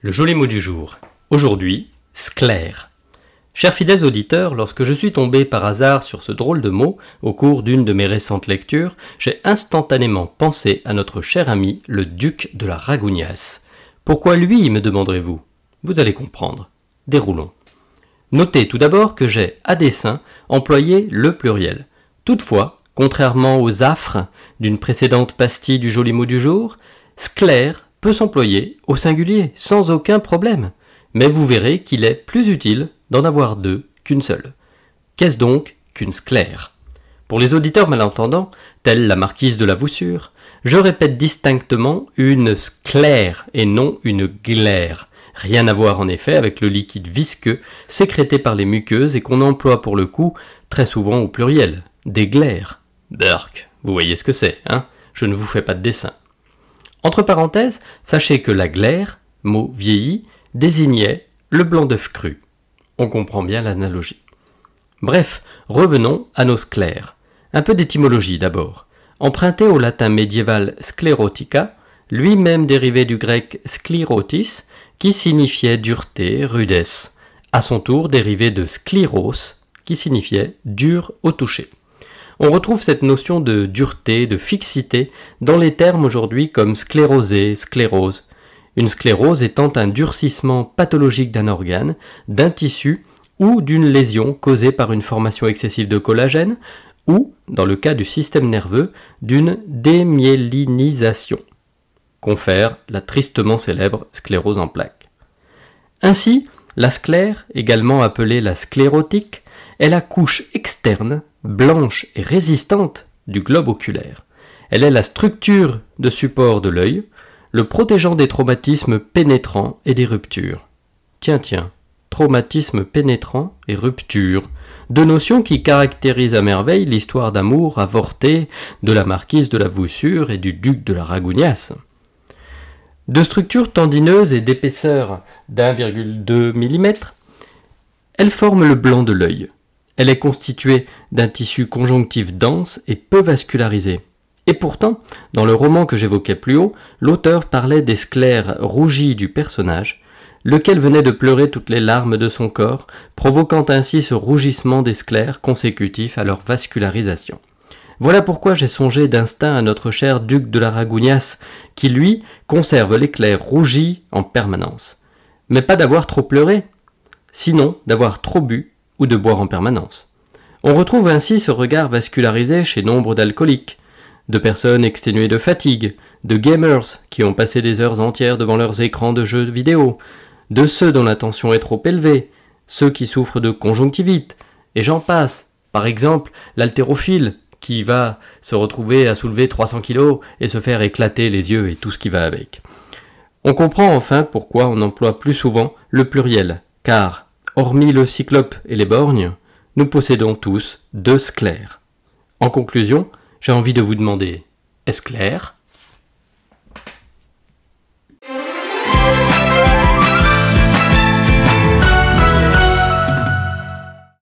Le joli mot du jour. Aujourd'hui, sclère. Chers fidèles auditeurs, lorsque je suis tombé par hasard sur ce drôle de mot au cours d'une de mes récentes lectures, j'ai instantanément pensé à notre cher ami le duc de la Ragougnasse. Pourquoi lui, me demanderez-vous Vous allez comprendre. Déroulons. Notez tout d'abord que j'ai, à dessein, employé le pluriel. Toutefois, contrairement aux affres d'une précédente pastille du joli mot du jour, sclère peut s'employer au singulier sans aucun problème, mais vous verrez qu'il est plus utile d'en avoir deux qu'une seule. Qu'est-ce donc qu'une sclère Pour les auditeurs malentendants, telle la marquise de la Voussure, je répète distinctement une sclère et non une glaire. Rien à voir en effet avec le liquide visqueux sécrété par les muqueuses et qu'on emploie pour le coup très souvent au pluriel, des glaires. Burk, vous voyez ce que c'est, hein Je ne vous fais pas de dessin. Entre parenthèses, sachez que la glaire, mot vieilli, désignait le blanc d'œuf cru. On comprend bien l'analogie. Bref, revenons à nos sclères. Un peu d'étymologie d'abord. Emprunté au latin médiéval sclerotica, lui-même dérivé du grec sclérotis, qui signifiait dureté, rudesse, à son tour dérivé de scléros, qui signifiait dur au toucher. On retrouve cette notion de dureté, de fixité, dans les termes aujourd'hui comme sclérosé, sclérose, une sclérose étant un durcissement pathologique d'un organe, d'un tissu ou d'une lésion causée par une formation excessive de collagène ou, dans le cas du système nerveux, d'une démyélinisation confère la tristement célèbre sclérose en plaques. Ainsi, la sclère, également appelée la sclérotique, est la couche externe, blanche et résistante du globe oculaire. Elle est la structure de support de l'œil, le protégeant des traumatismes pénétrants et des ruptures. Tiens, tiens, traumatismes pénétrants et rupture, deux notions qui caractérisent à merveille l'histoire d'amour avortée de la marquise de la Voussure et du duc de la Ragougnasse. De structure tendineuse et d'épaisseur d'1,2 mm, elle forme le blanc de l'œil. Elle est constituée d'un tissu conjonctif dense et peu vascularisé. Et pourtant, dans le roman que j'évoquais plus haut, l'auteur parlait des sclères rougis du personnage, lequel venait de pleurer toutes les larmes de son corps, provoquant ainsi ce rougissement des sclères consécutif à leur vascularisation. Voilà pourquoi j'ai songé d'instinct à notre cher duc de la Ragougnasse, qui lui conserve l'éclair rougi en permanence. Mais pas d'avoir trop pleuré, sinon d'avoir trop bu ou de boire en permanence. On retrouve ainsi ce regard vascularisé chez nombre d'alcooliques, de personnes exténuées de fatigue, de gamers qui ont passé des heures entières devant leurs écrans de jeux vidéo, de ceux dont l'attention est trop élevée, ceux qui souffrent de conjonctivite, et j'en passe, par exemple l'haltérophile, qui va se retrouver à soulever 300 kg et se faire éclater les yeux et tout ce qui va avec. On comprend enfin pourquoi on emploie plus souvent le pluriel, car, hormis le cyclope et les borgnes, nous possédons tous deux sclères. En conclusion, j'ai envie de vous demander, est-ce clair